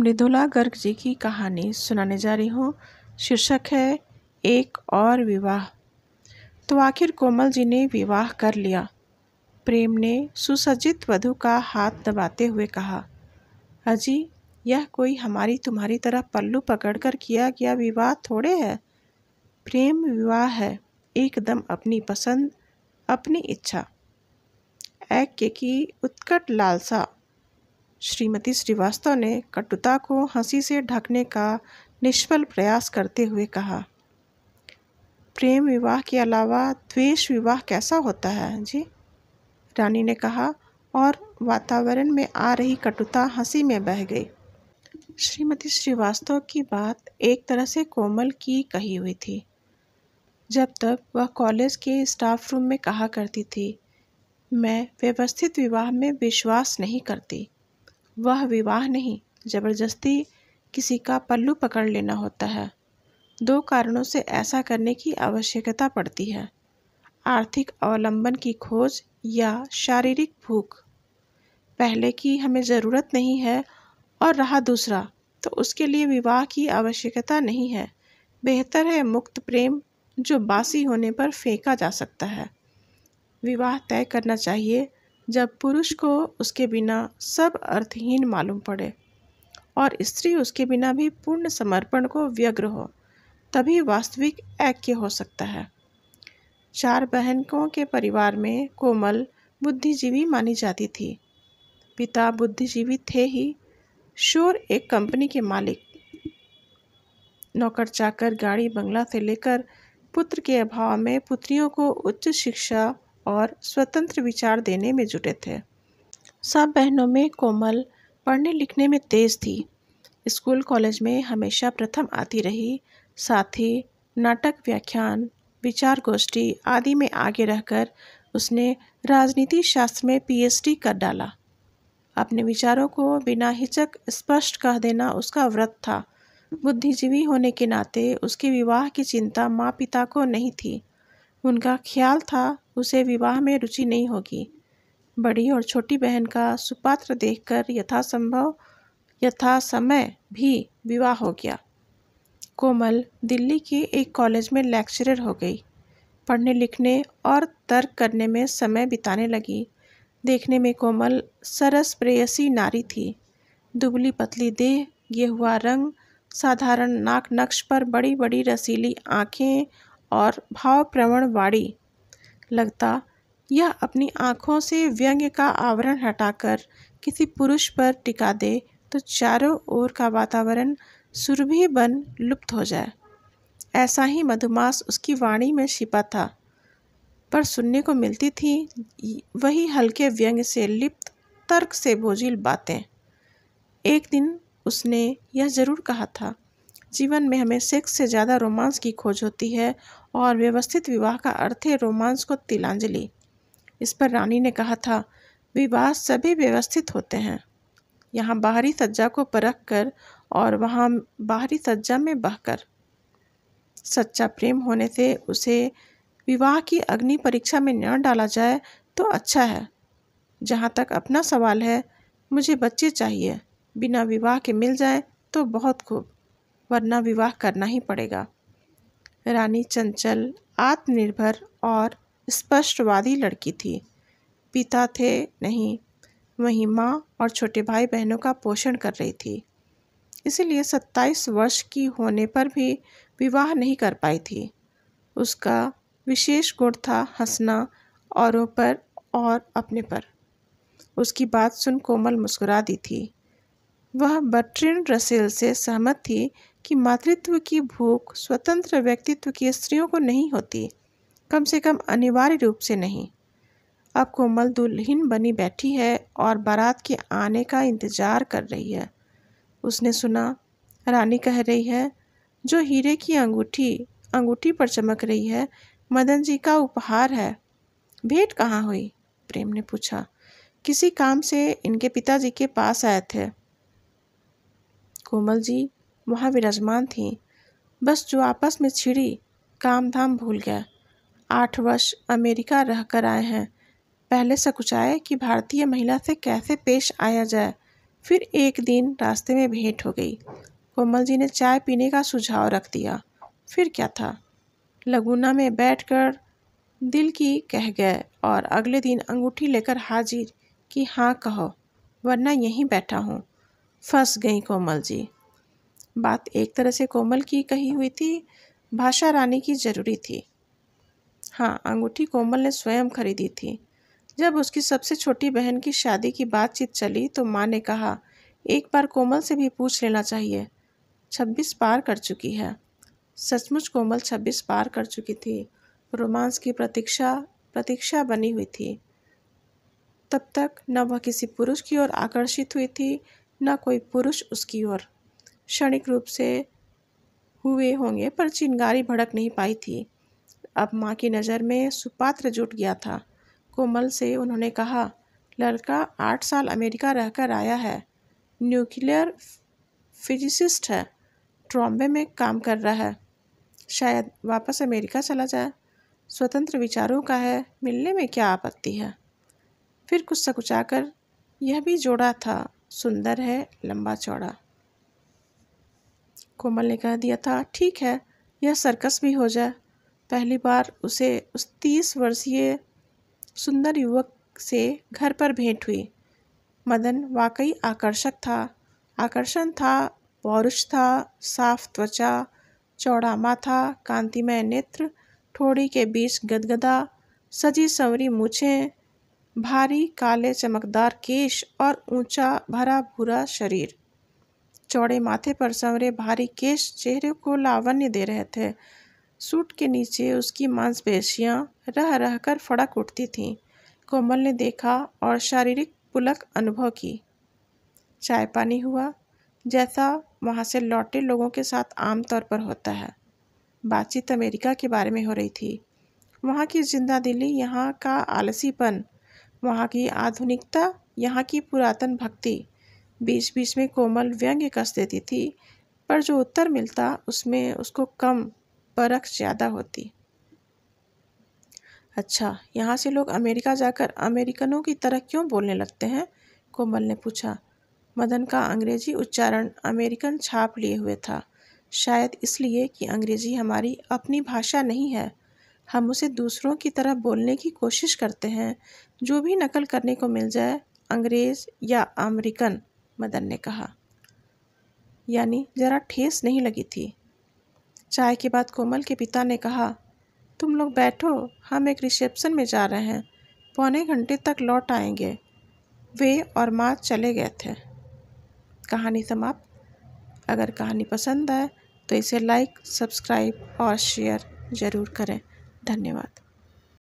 मृदुला गर्ग जी की कहानी सुनाने जा रही हूँ शीर्षक है एक और विवाह तो आखिर कोमल जी ने विवाह कर लिया प्रेम ने सुसज्जित वधु का हाथ दबाते हुए कहा अजी यह कोई हमारी तुम्हारी तरह पल्लू पकड़कर किया गया विवाह थोड़े है प्रेम विवाह है एकदम अपनी पसंद अपनी इच्छा ऐक्य की उत्कट लालसा श्रीमती श्रीवास्तव ने कटुता को हंसी से ढकने का निष्फल प्रयास करते हुए कहा प्रेम विवाह के अलावा द्वेष विवाह कैसा होता है जी रानी ने कहा और वातावरण में आ रही कटुता हंसी में बह गई श्रीमती श्रीवास्तव की बात एक तरह से कोमल की कही हुई थी जब तक वह कॉलेज के स्टाफ रूम में कहा करती थी मैं व्यवस्थित विवाह में विश्वास नहीं करती वह विवाह नहीं जबरदस्ती किसी का पल्लू पकड़ लेना होता है दो कारणों से ऐसा करने की आवश्यकता पड़ती है आर्थिक अवलंबन की खोज या शारीरिक भूख पहले की हमें ज़रूरत नहीं है और रहा दूसरा तो उसके लिए विवाह की आवश्यकता नहीं है बेहतर है मुक्त प्रेम जो बासी होने पर फेंका जा सकता है विवाह तय करना चाहिए जब पुरुष को उसके बिना सब अर्थहीन मालूम पड़े और स्त्री उसके बिना भी पूर्ण समर्पण को व्यग्र हो तभी वास्तविक ऐक्य हो सकता है चार बहनों के परिवार में कोमल बुद्धिजीवी मानी जाती थी पिता बुद्धिजीवी थे ही शोर एक कंपनी के मालिक नौकर चाकर गाड़ी बंगला से लेकर पुत्र के अभाव में पुत्रियों को उच्च शिक्षा और स्वतंत्र विचार देने में जुटे थे सब बहनों में कोमल पढ़ने लिखने में तेज थी स्कूल कॉलेज में हमेशा प्रथम आती रही साथ ही नाटक व्याख्यान विचार गोष्ठी आदि में आगे रहकर उसने राजनीति शास्त्र में पीएचडी कर डाला अपने विचारों को बिना हिचक स्पष्ट कह देना उसका व्रत था बुद्धिजीवी होने के नाते उसके विवाह की चिंता माँ पिता को नहीं थी उनका ख्याल था उसे विवाह में रुचि नहीं होगी बड़ी और छोटी बहन का सुपात्र देखकर यथासंभव यथा समय भी विवाह हो गया कोमल दिल्ली के एक कॉलेज में लेक्चरर हो गई पढ़ने लिखने और तर्क करने में समय बिताने लगी देखने में कोमल सरस प्रेयसी नारी थी दुबली पतली देह गेहुआ रंग साधारण नाक नक्श पर बड़ी बड़ी रसीली आँखें और भाव प्रवण वाणी लगता यह अपनी आँखों से व्यंग्य का आवरण हटाकर किसी पुरुष पर टिका दे तो चारों ओर का वातावरण सुरभि बन लुप्त हो जाए ऐसा ही मधुमास उसकी वाणी में छिपा था पर सुनने को मिलती थी वही हल्के व्यंग से लिप्त तर्क से बोझिल बातें एक दिन उसने यह जरूर कहा था जीवन में हमें सेक्स से ज़्यादा रोमांस की खोज होती है और व्यवस्थित विवाह का अर्थ है रोमांस को तिलांजलि इस पर रानी ने कहा था विवाह सभी व्यवस्थित होते हैं यहाँ बाहरी सज्जा को परख कर और वहाँ बाहरी सज्जा में बहकर सच्चा प्रेम होने से उसे विवाह की अग्नि परीक्षा में न डाला जाए तो अच्छा है जहाँ तक अपना सवाल है मुझे बच्चे चाहिए बिना विवाह के मिल जाए तो बहुत खूब वरना विवाह करना ही पड़ेगा रानी चंचल आत्मनिर्भर और स्पष्टवादी लड़की थी पिता थे नहीं वहीं माँ और छोटे भाई बहनों का पोषण कर रही थी इसलिए 27 वर्ष की होने पर भी विवाह नहीं कर पाई थी उसका विशेष गुण था हंसना औरों पर और अपने पर उसकी बात सुन कोमल मुस्कुरा दी थी वह बट्रिन रसेल से सहमत थी कि मातृत्व की भूख स्वतंत्र व्यक्तित्व की स्त्रियों को नहीं होती कम से कम अनिवार्य रूप से नहीं अब कोमल दुल्हन बनी बैठी है और बारात के आने का इंतज़ार कर रही है उसने सुना रानी कह रही है जो हीरे की अंगूठी अंगूठी पर चमक रही है मदन जी का उपहार है भेंट कहाँ हुई प्रेम ने पूछा किसी काम से इनके पिताजी के पास आए थे कोमल जी वहाँ विराजमान थीं बस जो आपस में छिड़ी काम धाम भूल गए आठ वर्ष अमेरिका रह कर आए हैं पहले सकुचाए कि भारतीय महिला से कैसे पेश आया जाए फिर एक दिन रास्ते में भेंट हो गई कोमल जी ने चाय पीने का सुझाव रख दिया फिर क्या था लगुना में बैठकर दिल की कह गए और अगले दिन अंगूठी लेकर हाजिर कि हाँ कहो वरना यहीं बैठा हूँ फंस गई कोमल जी बात एक तरह से कोमल की कही हुई थी भाषा रानी की जरूरी थी हाँ अंगूठी कोमल ने स्वयं खरीदी थी जब उसकी सबसे छोटी बहन की शादी की बातचीत चली तो माँ ने कहा एक बार कोमल से भी पूछ लेना चाहिए छब्बीस पार कर चुकी है सचमुच कोमल छब्बीस पार कर चुकी थी रोमांस की प्रतीक्षा प्रतीक्षा बनी हुई थी तब तक न वह किसी पुरुष की ओर आकर्षित हुई थी न कोई पुरुष उसकी ओर क्षणिक रूप से हुए होंगे पर चिंगारी भड़क नहीं पाई थी अब माँ की नज़र में सुपात्र जुट गया था कोमल से उन्होंने कहा लड़का आठ साल अमेरिका रहकर आया है न्यूक्लियर फिजिसिस्ट है ट्रॉम्बे में काम कर रहा है शायद वापस अमेरिका चला जाए स्वतंत्र विचारों का है मिलने में क्या आपत्ति है फिर कुछ सकुचाकर यह भी जोड़ा था सुंदर है लंबा चौड़ा कोमल ने कह दिया था ठीक है यह सर्कस भी हो जाए पहली बार उसे उस तीस वर्षीय सुंदर युवक से घर पर भेंट हुई मदन वाकई आकर्षक था आकर्षण था पौरुष था साफ त्वचा चौड़ामा था कांतिमय नेत्र ठोड़ी के बीच गदगदा सजी संवरी मूछें भारी काले चमकदार केश और ऊंचा भरा भूरा शरीर चौड़े माथे पर संवरे भारी केश चेहरे को लावण्य दे रहे थे सूट के नीचे उसकी मांसपेशियां रह रह कर फड़क उठती थीं कोमल ने देखा और शारीरिक पुलक अनुभव की चाय पानी हुआ जैसा वहाँ से लौटे लोगों के साथ आमतौर पर होता है बातचीत अमेरिका के बारे में हो रही थी वहाँ की जिंदा दिली यहाँ का आलसीपन वहाँ की आधुनिकता यहाँ की पुरातन भक्ति बीच बीच में कोमल व्यंग्य कस देती थी पर जो उत्तर मिलता उसमें उसको कम परख ज़्यादा होती अच्छा यहाँ से लोग अमेरिका जाकर अमेरिकनों की तरह क्यों बोलने लगते हैं कोमल ने पूछा मदन का अंग्रेजी उच्चारण अमेरिकन छाप लिए हुए था शायद इसलिए कि अंग्रेजी हमारी अपनी भाषा नहीं है हम उसे दूसरों की तरह बोलने की कोशिश करते हैं जो भी नकल करने को मिल जाए अंग्रेज़ या अमेरिकन मदन ने कहा यानी जरा ठेस नहीं लगी थी चाय के बाद कोमल के पिता ने कहा तुम लोग बैठो हम एक रिसेप्शन में जा रहे हैं पौने घंटे तक लौट आएंगे वे और माँ चले गए थे कहानी समाप्त अगर कहानी पसंद आए तो इसे लाइक सब्सक्राइब और शेयर ज़रूर करें धन्यवाद